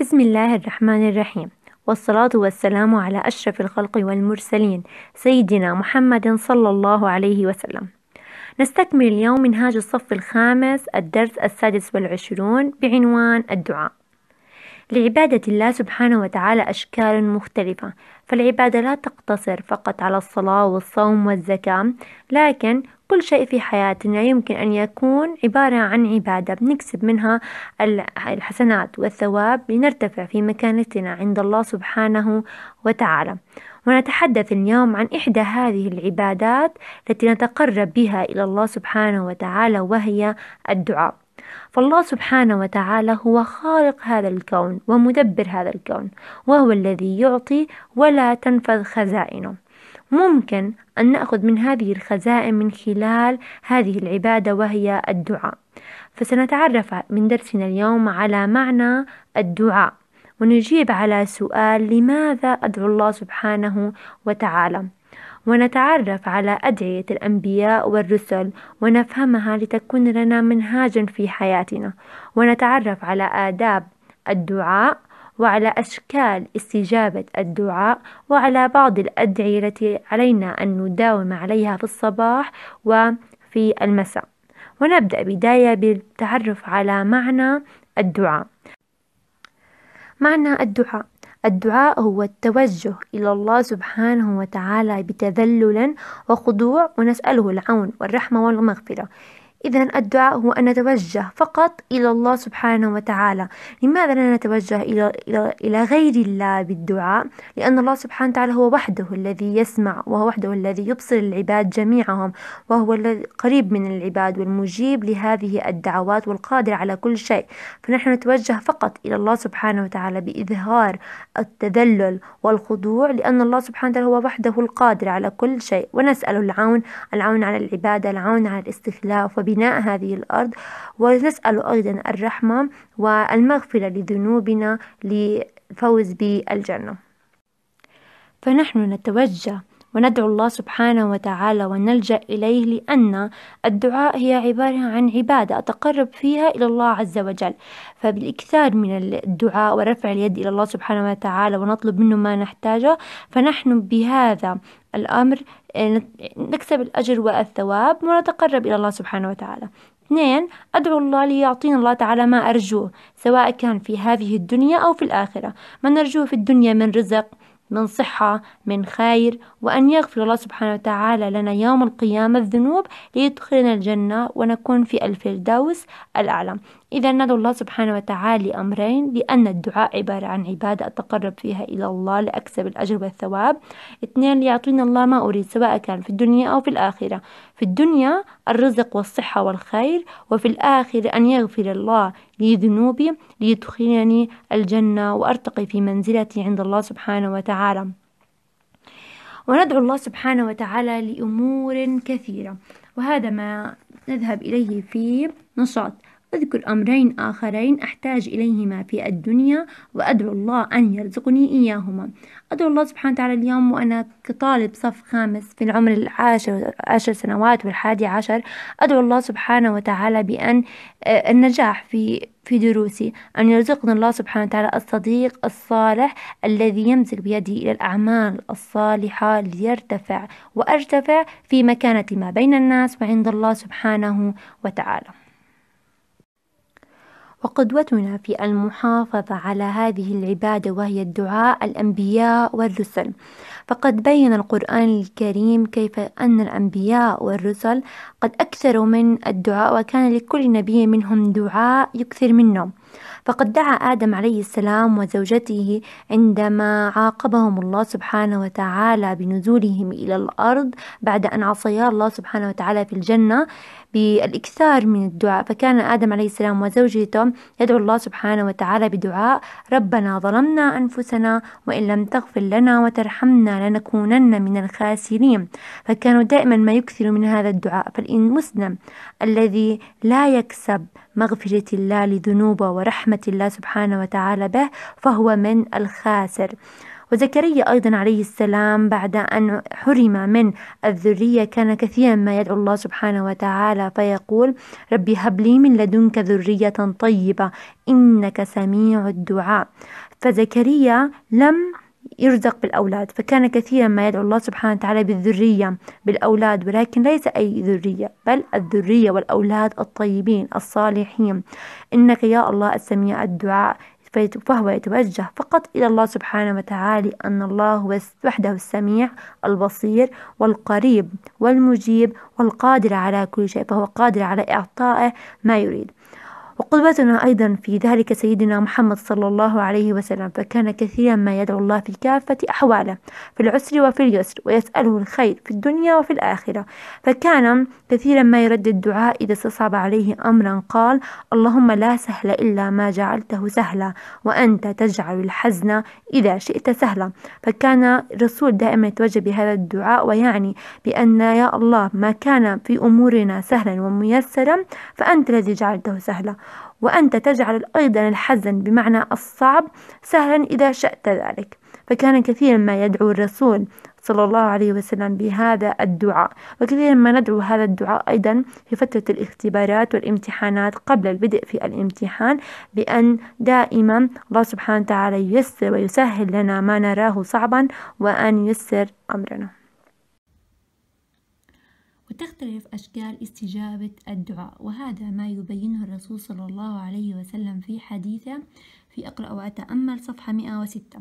بسم الله الرحمن الرحيم والصلاة والسلام على أشرف الخلق والمرسلين سيدنا محمد صلى الله عليه وسلم نستكمل اليوم منهاج الصف الخامس الدرس السادس والعشرون بعنوان الدعاء لعبادة الله سبحانه وتعالى أشكال مختلفة فالعبادة لا تقتصر فقط على الصلاة والصوم والزكاة لكن كل شيء في حياتنا يمكن أن يكون عبارة عن عبادة بنكسب منها الحسنات والثواب لنرتفع في مكانتنا عند الله سبحانه وتعالى ونتحدث اليوم عن إحدى هذه العبادات التي نتقرب بها إلى الله سبحانه وتعالى وهي الدعاء فالله سبحانه وتعالى هو خالق هذا الكون ومدبر هذا الكون وهو الذي يعطي ولا تنفذ خزائنه ممكن أن نأخذ من هذه الخزائن من خلال هذه العبادة وهي الدعاء فسنتعرف من درسنا اليوم على معنى الدعاء ونجيب على سؤال لماذا أدعو الله سبحانه وتعالى ونتعرف على أدعية الأنبياء والرسل ونفهمها لتكون لنا منهاجا في حياتنا ونتعرف على آداب الدعاء وعلى أشكال استجابة الدعاء وعلى بعض الأدعية التي علينا أن نداوم عليها في الصباح وفي المساء ونبدأ بداية بالتعرف على معنى الدعاء معنى الدعاء الدعاء هو التوجه إلى الله سبحانه وتعالى بتذلل وخضوع ونسأله العون والرحمة والمغفرة إذا الدعاء هو أن نتوجه فقط إلى الله سبحانه وتعالى لماذا لا نتوجه إلى, إلى, إلى غير الله بالدعاء لأن الله سبحانه وتعالى هو وحده الذي يسمع وهو وحده الذي يبصر العباد جميعهم وهو القريب من العباد والمجيب لهذه الدعوات والقادر على كل شيء فنحن نتوجه فقط إلى الله سبحانه وتعالى بإظهار التذلل والخضوع لأن الله سبحانه وتعالى هو وحده القادر على كل شيء ونسأل العون العون على العبادة العون على الاستخلاف وبدأ بناء هذه الأرض ونسأل أيضا الرحمة والمغفرة لذنوبنا للفوز بالجنة فنحن نتوجه وندعو الله سبحانه وتعالى ونلجأ إليه لأن الدعاء هي عبارة عن عبادة أتقرب فيها إلى الله عز وجل فبالإكثار من الدعاء ورفع اليد إلى الله سبحانه وتعالى ونطلب منه ما نحتاجه فنحن بهذا الأمر آه، نكسب الأجر والثواب ونتقرب إلى الله سبحانه وتعالى اثنين أدعو الله ليعطينا الله تعالى ما أرجوه سواء كان في هذه الدنيا أو في الآخرة ما نرجوه في الدنيا من رزق من صحة من خير وأن يغفر الله سبحانه وتعالى لنا يوم القيامة الذنوب ليدخلنا الجنة ونكون في الفردوس الأعلى إذا ندعو الله سبحانه وتعالى أمرين لأن الدعاء عبارة عن عبادة أتقرب فيها إلى الله لأكسب الأجر والثواب اثنين ليعطينا الله ما أريد سواء كان في الدنيا أو في الآخرة في الدنيا الرزق والصحة والخير وفي الآخر أن يغفر الله لي ذنوبي ليدخلني الجنة وأرتقي في منزلتي عند الله سبحانه وتعالى وندعو الله سبحانه وتعالى لأمور كثيرة وهذا ما نذهب إليه في نشاط أذكر أمرين آخرين أحتاج إليهما في الدنيا وأدعو الله أن يرزقني إياهما أدعو الله سبحانه وتعالى اليوم وأنا كطالب صف خامس في العمر العاشر عشر سنوات والحادي عشر أدعو الله سبحانه وتعالى بأن آه، النجاح في في دروسي أن يرزقني الله سبحانه وتعالى الصديق الصالح الذي يمسك بيدي إلى الأعمال الصالحة ليرتفع وأرتفع في مكانتي ما بين الناس وعند الله سبحانه وتعالى وقدوتنا في المحافظة على هذه العبادة وهي الدعاء الأنبياء والرسل فقد بين القرآن الكريم كيف أن الأنبياء والرسل قد أكثروا من الدعاء وكان لكل نبي منهم دعاء يكثر منه فقد دعا آدم عليه السلام وزوجته عندما عاقبهم الله سبحانه وتعالى بنزولهم إلى الأرض بعد أن عصيا الله سبحانه وتعالى في الجنة بالاكثار من الدعاء فكان آدم عليه السلام وزوجته يدعو الله سبحانه وتعالى بدعاء ربنا ظلمنا أنفسنا وإن لم تغفر لنا وترحمنا لنكونن من الخاسرين فكانوا دائما ما يكثروا من هذا الدعاء فالإن مسلم الذي لا يكسب مغفرة الله لذنوبه ورحمة الله سبحانه وتعالى به فهو من الخاسر وزكريا أيضا عليه السلام بعد أن حرم من الذرية كان كثيرا ما يدعو الله سبحانه وتعالى فيقول ربي هب لي من لدنك ذرية طيبة إنك سميع الدعاء فزكريا لم يرزق بالأولاد فكان كثيرا ما يدعو الله سبحانه وتعالى بالذرية بالأولاد ولكن ليس أي ذرية بل الذرية والأولاد الطيبين الصالحين إنك يا الله السميع الدعاء فهو يتوجه فقط إلى الله سبحانه وتعالى أن الله هو وحده السميع البصير والقريب والمجيب والقادر على كل شيء فهو قادر على إعطائه ما يريد وقدوتنا أيضا في ذلك سيدنا محمد صلى الله عليه وسلم فكان كثيرا ما يدعو الله في كافة أحواله في العسر وفي اليسر ويسأله الخير في الدنيا وفي الآخرة فكان كثيرا ما يرد الدعاء إذا استصعب عليه أمرا قال اللهم لا سهل إلا ما جعلته سهلا وأنت تجعل الحزن إذا شئت سهلا فكان الرسول دائما يتوجه بهذا الدعاء ويعني بأن يا الله ما كان في أمورنا سهلا وميسرا فأنت الذي جعلته سهلا وأنت تجعل أيضا الحزن بمعنى الصعب سهلا إذا شئت ذلك فكان كثيرا ما يدعو الرسول صلى الله عليه وسلم بهذا الدعاء وكثيرا ما ندعو هذا الدعاء أيضا في فترة الاختبارات والامتحانات قبل البدء في الامتحان بأن دائما الله سبحانه وتعالى ييسر ويسهل لنا ما نراه صعبا وأن ييسر أمرنا بتختلف أشكال استجابة الدعاء وهذا ما يبينه الرسول صلى الله عليه وسلم في حديثه في أقرأ وأتأمل صفحة 106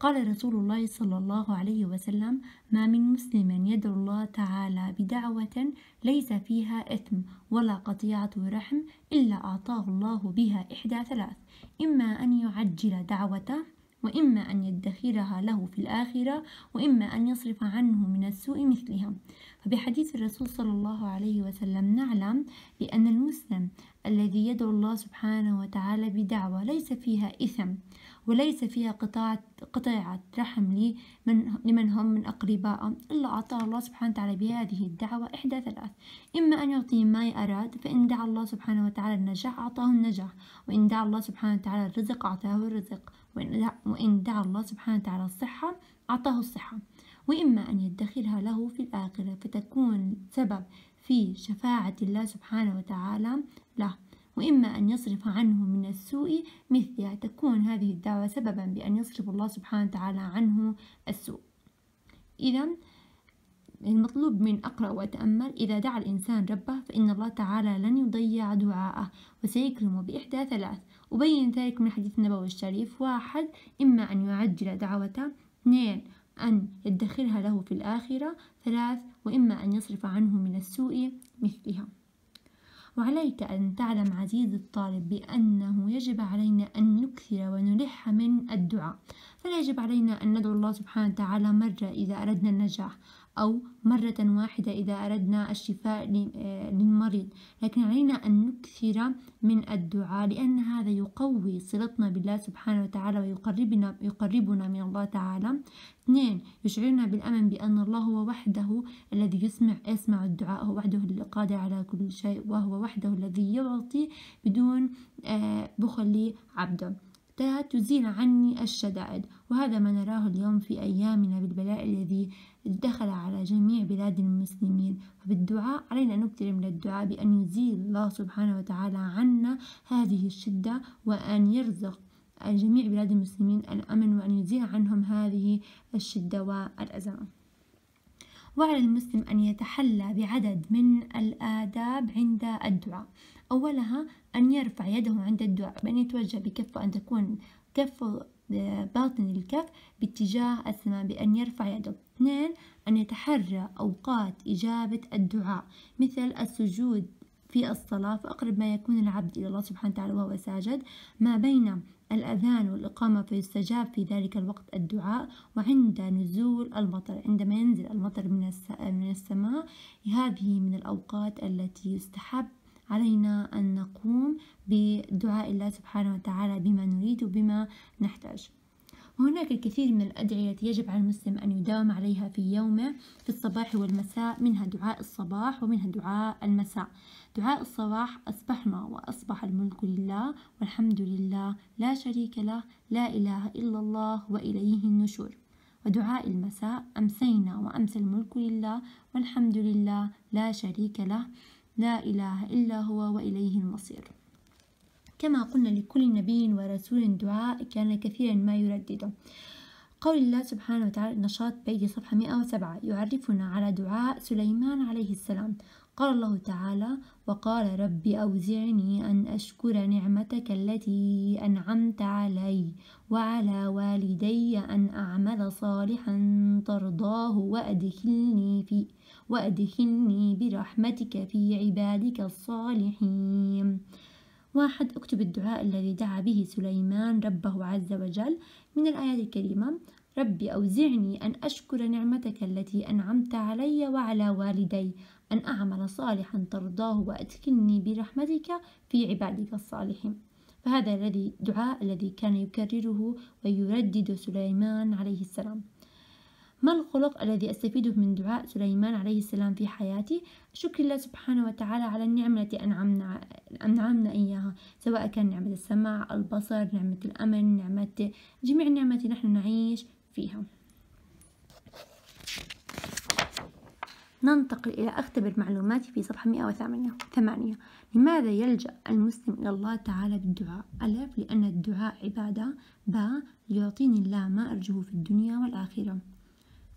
قال رسول الله صلى الله عليه وسلم ما من مسلم يدعو الله تعالى بدعوة ليس فيها إثم ولا قطيعة رحم إلا أعطاه الله بها إحدى ثلاث إما أن يعجل دعوته وإما أن يدخرها له في الآخرة وإما أن يصرف عنه من السوء مثلها فبحديث الرسول صلى الله عليه وسلم نعلم بأن المسلم الذي يدعو الله سبحانه وتعالى بدعوة ليس فيها إثم وليس فيها قطاعة, قطيعة رحم لمن, لمن هم من أقرباء إلا أعطاه الله سبحانه وتعالى بهذه الدعوة إحدى ثلاث إما أن يعطيه ما أراد فإن دعا الله سبحانه وتعالى النجاح أعطاه النجاح وإن دعا الله سبحانه وتعالى الرزق أعطاه الرزق وإن دعا الله سبحانه وتعالى الصحة أعطاه الصحة وإما أن يدخرها له في الآخرة فتكون سبب في شفاعة الله سبحانه وتعالى له وإما أن يصرف عنه من السوء مثلها تكون هذه الدعوة سببا بأن يصرف الله سبحانه وتعالى عنه السوء إذا المطلوب من أقرأ وأتأمل إذا دعا الإنسان ربه فإن الله تعالى لن يضيع دعاءه وسيكرمه بإحدى ثلاث وبين ذلك من حديث النبوي الشريف واحد إما أن يعجل دعوته اثنين أن يدخرها له في الآخرة ثلاث وإما أن يصرف عنه من السوء مثلها وعليك أن تعلم عزيزي الطالب بأنه يجب علينا أن نكثر ونلح من الدعاء فلا يجب علينا أن ندعو الله سبحانه وتعالى مرة إذا أردنا النجاح أو مرة واحدة إذا أردنا الشفاء آه، للمريض لكن علينا أن نكثر من الدعاء لأن هذا يقوي صلتنا بالله سبحانه وتعالى ويقربنا يقربنا من الله تعالى اثنين يشعرنا بالأمن بأن الله هو وحده الذي يسمع يسمع الدعاء هو وحده القادر على كل شيء وهو وحده الذي يعطي بدون آه، بخل عبده حتى تزيل عني الشدائد وهذا ما نراه اليوم في أيامنا بالبلاء الذي دخل على جميع بلاد المسلمين فبالدعاء علينا أن نكثر من الدعاء بأن يزيل الله سبحانه وتعالى عنا هذه الشدة وأن يرزق جميع بلاد المسلمين الأمن وأن يزيل عنهم هذه الشدة والأزمة وعلى المسلم أن يتحلى بعدد من الآداب عند الدعاء أولها أن يرفع يده عند الدعاء بأن يتوجه بكفه أن تكون كفه آه، باطن الكف باتجاه السماء بأن يرفع يده اثنين أن يتحرى أوقات إجابة الدعاء مثل السجود في الصلاة فأقرب ما يكون العبد إلى الله سبحانه وتعالى وهو ساجد ما بين الأذان والإقامة فيستجاب في ذلك الوقت الدعاء وعند نزول المطر عندما ينزل المطر من من السماء هذه من الأوقات التي يستحب علينا أن نقوم بدعاء الله سبحانه وتعالى بما نريد وبما نحتاج هناك الكثير من الأدعية التي يجب على المسلم أن يداوم عليها في يومه في الصباح والمساء منها دعاء الصباح ومنها دعاء المساء دعاء الصباح أصبحنا وأصبح الملك لله والحمد لله لا شريك له لا إله إلا الله وإليه النشور ودعاء المساء أمسينا وأمسى الملك لله والحمد لله لا شريك له لا إله إلا هو وإليه المصير كما قلنا لكل نبي ورسول دعاء كان كثيرا ما يردده قول الله سبحانه وتعالى النشاط بيت صفحة 107 يعرفنا على دعاء سليمان عليه السلام قال الله تعالى وقال رب أوزعني أن أشكر نعمتك التي أنعمت علي وعلى والدي أن أعمل صالحا ترضاه وأدخلني في وأدخلني برحمتك في عبادك الصالحين واحد اكتب الدعاء الذي دعا به سليمان ربه عز وجل من الآيات الكريمة ربي أوزعني أن أشكر نعمتك التي أنعمت علي وعلى والدي أن أعمل صالحا ترضاه وأدخلني برحمتك في عبادك الصالحين فهذا الذي دعاء الذي كان يكرره ويردد سليمان عليه السلام ما الخلق الذي أستفيده من دعاء سليمان عليه السلام في حياتي؟ شكر الله سبحانه وتعالى على النعمة التي أنعمنا, أنعمنا إياها سواء كان نعمة السمع، البصر، نعمة الأمن، نعمة جميع النعمة التي نحن نعيش فيها ننتقل إلى أختبر معلوماتي في صفحة 108 لماذا يلجأ المسلم إلى الله تعالى بالدعاء ألف لأن الدعاء عبادة باء ليعطيني الله ما أرجوه في الدنيا والآخرة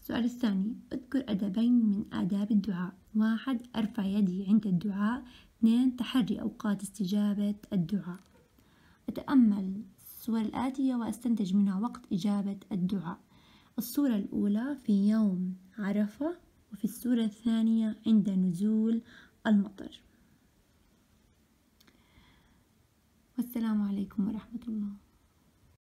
السؤال الثاني اذكر أدبين من آداب الدعاء واحد أرفع يدي عند الدعاء اثنين تحري أوقات استجابة الدعاء أتأمل الصور الآتية وأستنتج منها وقت إجابة الدعاء الصورة الأولى في يوم عرفة وفي الصورة الثانية عند نزول المطر والسلام عليكم ورحمة الله